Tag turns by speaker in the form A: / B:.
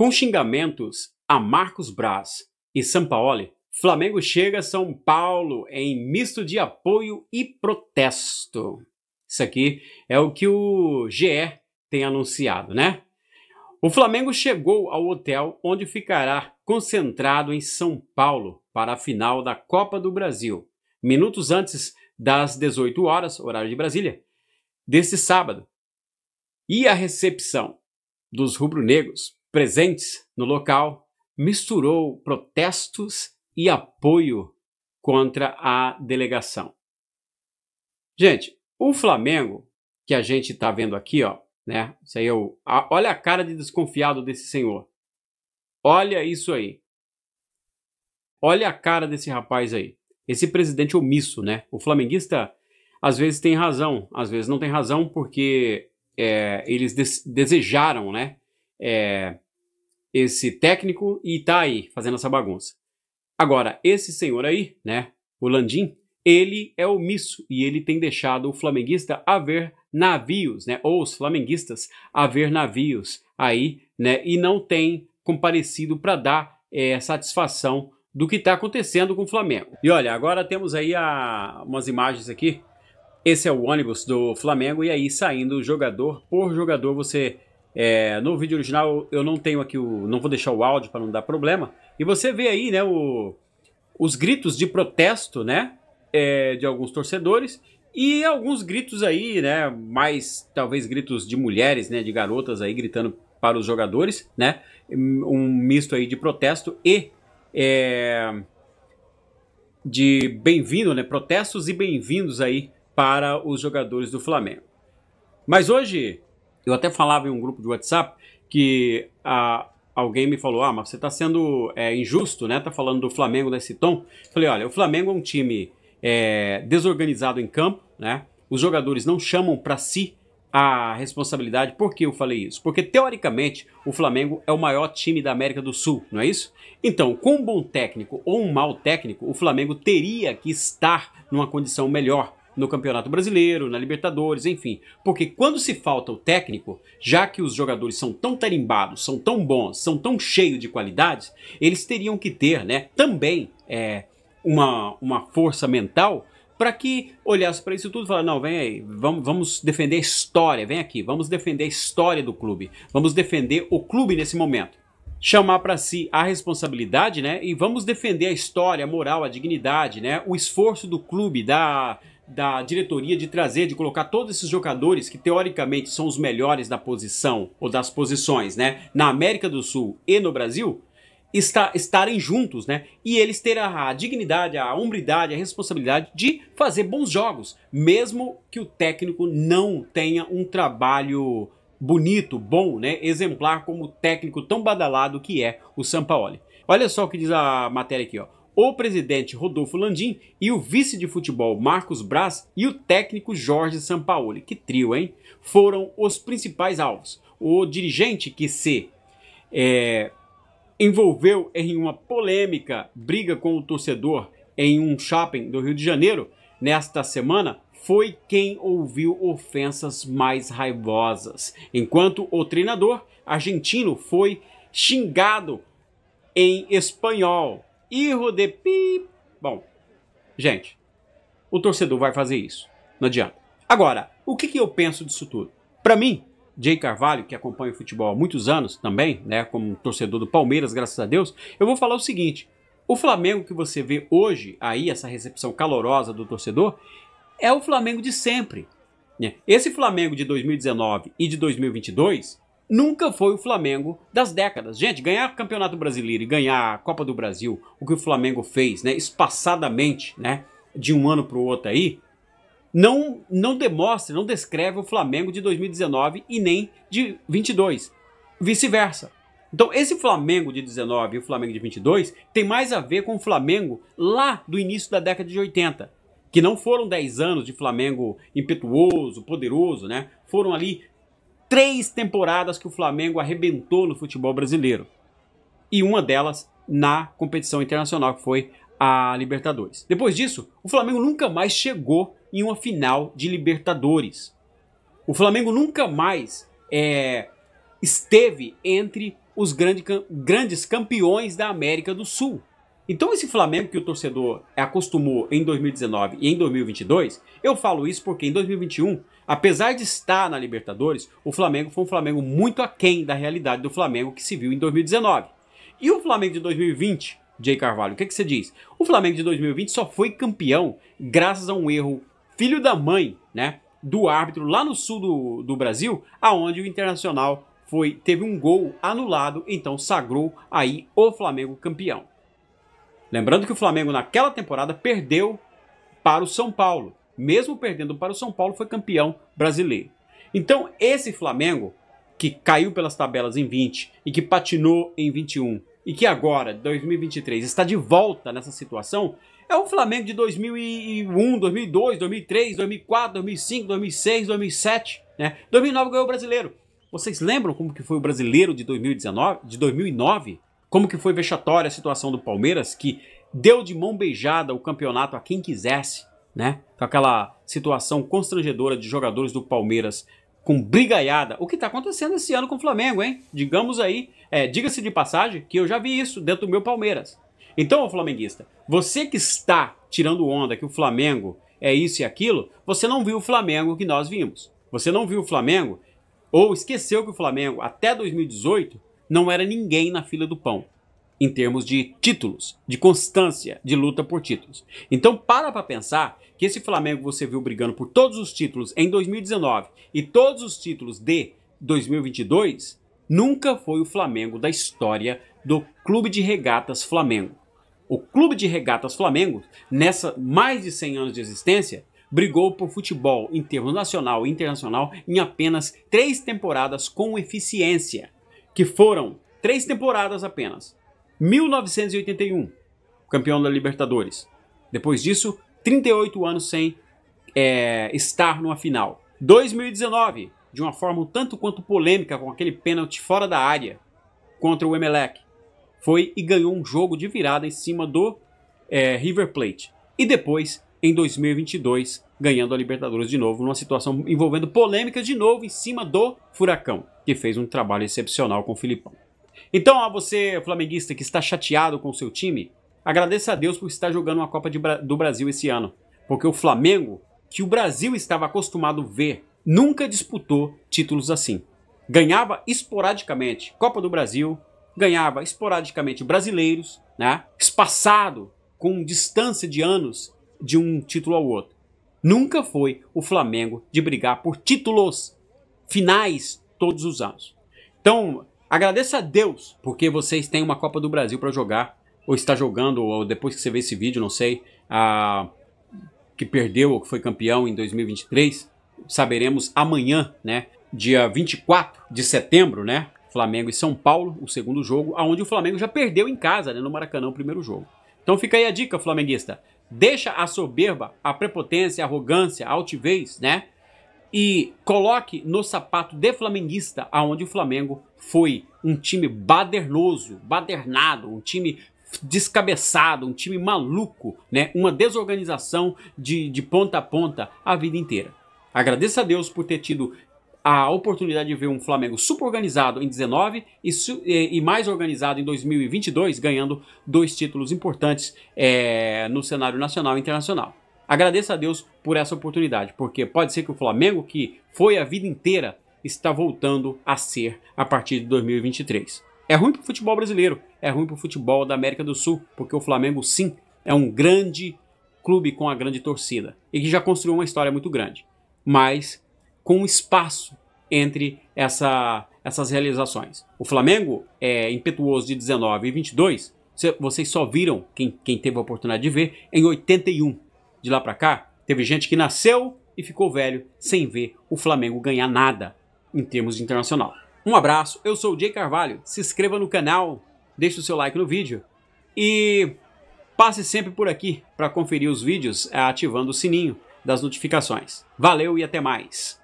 A: Com xingamentos a Marcos Braz e Sampaoli, Flamengo chega a São Paulo em misto de apoio e protesto. Isso aqui é o que o GE tem anunciado, né? O Flamengo chegou ao hotel onde ficará concentrado em São Paulo para a final da Copa do Brasil, minutos antes das 18 horas, horário de Brasília, deste sábado. E a recepção dos rubro-negros presentes no local, misturou protestos e apoio contra a delegação. Gente, o Flamengo, que a gente está vendo aqui, ó, né? Isso aí é o, a, olha a cara de desconfiado desse senhor. Olha isso aí. Olha a cara desse rapaz aí. Esse presidente omisso, né? O flamenguista às vezes tem razão, às vezes não tem razão, porque é, eles des desejaram, né? É, esse técnico e tá aí fazendo essa bagunça. Agora, esse senhor aí, né, o Landim, ele é omisso e ele tem deixado o flamenguista a ver navios, né, ou os flamenguistas a ver navios aí, né, e não tem comparecido para dar é, satisfação do que está acontecendo com o Flamengo. E olha, agora temos aí a, umas imagens aqui. Esse é o ônibus do Flamengo e aí saindo jogador por jogador você é, no vídeo original eu não tenho aqui o. não vou deixar o áudio para não dar problema. E você vê aí, né, o, os gritos de protesto, né? É, de alguns torcedores e alguns gritos aí, né? Mais talvez gritos de mulheres, né? De garotas aí gritando para os jogadores, né? Um misto aí de protesto e é, de bem-vindo, né? Protestos e bem-vindos aí para os jogadores do Flamengo. Mas hoje eu até falava em um grupo de WhatsApp que ah, alguém me falou: Ah, mas você está sendo é, injusto, né? Tá falando do Flamengo nesse tom. Falei: Olha, o Flamengo é um time é, desorganizado em campo, né? Os jogadores não chamam para si a responsabilidade. Por que eu falei isso? Porque, teoricamente, o Flamengo é o maior time da América do Sul, não é isso? Então, com um bom técnico ou um mau técnico, o Flamengo teria que estar numa condição melhor no Campeonato Brasileiro, na Libertadores, enfim. Porque quando se falta o técnico, já que os jogadores são tão tarimbados, são tão bons, são tão cheios de qualidades, eles teriam que ter né, também é, uma, uma força mental para que olhasse para isso tudo e falasse, não, vem aí, vamos, vamos defender a história, vem aqui, vamos defender a história do clube, vamos defender o clube nesse momento chamar para si a responsabilidade, né? E vamos defender a história, a moral, a dignidade, né? O esforço do clube, da da diretoria de trazer, de colocar todos esses jogadores que teoricamente são os melhores da posição ou das posições, né, na América do Sul e no Brasil, está, estarem juntos, né, e eles terem a dignidade, a hombridade, a responsabilidade de fazer bons jogos, mesmo que o técnico não tenha um trabalho bonito, bom, né, exemplar como técnico tão badalado que é o Sampaoli. Olha só o que diz a matéria aqui, ó o presidente Rodolfo Landim e o vice de futebol Marcos Braz e o técnico Jorge Sampaoli, que trio, hein? Foram os principais alvos. O dirigente que se é, envolveu em uma polêmica briga com o torcedor em um shopping do Rio de Janeiro nesta semana foi quem ouviu ofensas mais raivosas, enquanto o treinador argentino foi xingado em espanhol Erro de pi. Bom, gente, o torcedor vai fazer isso. Não adianta. Agora, o que, que eu penso disso tudo? Para mim, Jay Carvalho, que acompanha o futebol há muitos anos também, né, como torcedor do Palmeiras, graças a Deus, eu vou falar o seguinte: o Flamengo que você vê hoje, aí, essa recepção calorosa do torcedor, é o Flamengo de sempre. Né? Esse Flamengo de 2019 e de 2022 nunca foi o Flamengo das décadas. Gente, ganhar Campeonato Brasileiro e ganhar a Copa do Brasil, o que o Flamengo fez, né, espaçadamente, né, de um ano para o outro aí, não não demonstra, não descreve o Flamengo de 2019 e nem de 22. Vice-versa. Então, esse Flamengo de 19 e o Flamengo de 22 tem mais a ver com o Flamengo lá do início da década de 80, que não foram 10 anos de Flamengo impetuoso, poderoso, né? Foram ali três temporadas que o Flamengo arrebentou no futebol brasileiro. E uma delas na competição internacional, que foi a Libertadores. Depois disso, o Flamengo nunca mais chegou em uma final de Libertadores. O Flamengo nunca mais é, esteve entre os grande, grandes campeões da América do Sul. Então, esse Flamengo que o torcedor acostumou em 2019 e em 2022, eu falo isso porque em 2021 Apesar de estar na Libertadores, o Flamengo foi um Flamengo muito aquém da realidade do Flamengo que se viu em 2019. E o Flamengo de 2020, Jay Carvalho, o que, que você diz? O Flamengo de 2020 só foi campeão graças a um erro filho da mãe, né? Do árbitro lá no sul do, do Brasil, aonde o Internacional foi teve um gol anulado, então sagrou aí o Flamengo campeão. Lembrando que o Flamengo naquela temporada perdeu para o São Paulo mesmo perdendo para o São Paulo, foi campeão brasileiro. Então, esse Flamengo, que caiu pelas tabelas em 20 e que patinou em 21 e que agora, 2023, está de volta nessa situação, é o Flamengo de 2001, 2002, 2003, 2004, 2005, 2006, 2007, né? 2009 ganhou o Brasileiro. Vocês lembram como que foi o Brasileiro de 2019, de 2009? Como que foi vexatória a situação do Palmeiras que deu de mão beijada o campeonato a quem quisesse? né? Com aquela situação constrangedora de jogadores do Palmeiras com brigaiada. O que está acontecendo esse ano com o Flamengo, hein? Digamos aí, é, diga-se de passagem que eu já vi isso dentro do meu Palmeiras. Então, flamenguista, você que está tirando onda que o Flamengo é isso e aquilo, você não viu o Flamengo que nós vimos. Você não viu o Flamengo ou esqueceu que o Flamengo até 2018 não era ninguém na fila do pão em termos de títulos, de constância, de luta por títulos. Então para para pensar que esse Flamengo você viu brigando por todos os títulos em 2019 e todos os títulos de 2022 nunca foi o Flamengo da história do Clube de Regatas Flamengo. O Clube de Regatas Flamengo, nessa mais de 100 anos de existência, brigou por futebol em termos nacional e internacional em apenas três temporadas com eficiência, que foram três temporadas apenas, 1981, campeão da Libertadores. Depois disso, 38 anos sem é, estar numa final. 2019, de uma forma um tanto quanto polêmica, com aquele pênalti fora da área contra o Emelec. Foi e ganhou um jogo de virada em cima do é, River Plate. E depois, em 2022, ganhando a Libertadores de novo, numa situação envolvendo polêmica de novo em cima do Furacão, que fez um trabalho excepcional com o Filipão. Então, a você, flamenguista, que está chateado com o seu time, agradeça a Deus por estar jogando uma Copa Bra do Brasil esse ano. Porque o Flamengo, que o Brasil estava acostumado a ver, nunca disputou títulos assim. Ganhava esporadicamente Copa do Brasil, ganhava esporadicamente brasileiros, né? espaçado com distância de anos de um título ao outro. Nunca foi o Flamengo de brigar por títulos finais todos os anos. Então, Agradeça a Deus, porque vocês têm uma Copa do Brasil para jogar, ou está jogando, ou depois que você vê esse vídeo, não sei, a... que perdeu ou que foi campeão em 2023, saberemos amanhã, né? Dia 24 de setembro, né? Flamengo e São Paulo, o segundo jogo, aonde o Flamengo já perdeu em casa, né, no Maracanã, o primeiro jogo. Então fica aí a dica, flamenguista. Deixa a soberba, a prepotência, a arrogância, a altivez, né? e coloque no sapato de flamenguista, aonde o Flamengo foi um time badernoso, badernado, um time descabeçado, um time maluco, né? uma desorganização de, de ponta a ponta a vida inteira. Agradeço a Deus por ter tido a oportunidade de ver um Flamengo super organizado em 19 e, e mais organizado em 2022, ganhando dois títulos importantes é, no cenário nacional e internacional. Agradeço a Deus por essa oportunidade, porque pode ser que o Flamengo, que foi a vida inteira, está voltando a ser a partir de 2023. É ruim para o futebol brasileiro, é ruim para o futebol da América do Sul, porque o Flamengo, sim, é um grande clube com a grande torcida e que já construiu uma história muito grande, mas com espaço entre essa, essas realizações. O Flamengo é impetuoso de 19 e 22, vocês só viram, quem, quem teve a oportunidade de ver, em 81 de lá para cá, teve gente que nasceu e ficou velho sem ver o Flamengo ganhar nada em termos de internacional. Um abraço, eu sou o Jay Carvalho, se inscreva no canal, deixe o seu like no vídeo e passe sempre por aqui para conferir os vídeos eh, ativando o sininho das notificações. Valeu e até mais!